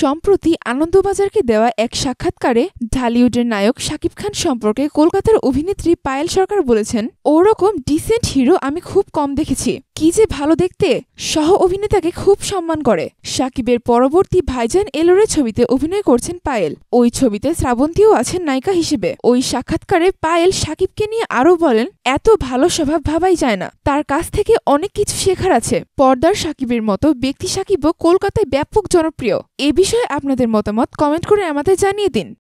সম্প্রতি আনন্দবাজারকে দেওয়া এক সাক্ষাৎকারে ঢালিউডের নায়ক শাকিব খান সম্পর্কে কলকাতার অভিনেত্রী পায়েল সরকার বলেছেন ওরকম ডিসেন্ট হিরো আমি খুব কম দেখেছি কি যে ভালো দেখতে সহ অভিনেতাকে খুব সম্মান করে সাকিবের পরবর্তী ভাইজান এলোরে ছবিতে অভিনয় করছেন পায়েল ওই ছবিতে শ্রাবন্তীও আছেন নায়িকা হিসেবে ওই সাক্ষাৎকারে পায়েল সাকিবকে নিয়ে আরও বলেন এত ভালো স্বভাব ভাবাই যায় না তার কাছ থেকে অনেক কিছু শেখার আছে পর্দার সাকিবের মতো ব্যক্তি সাকিবও কলকাতায় ব্যাপক জনপ্রিয় এ বিষয়ে আপনাদের মতামত কমেন্ট করে আমাদের জানিয়ে দিন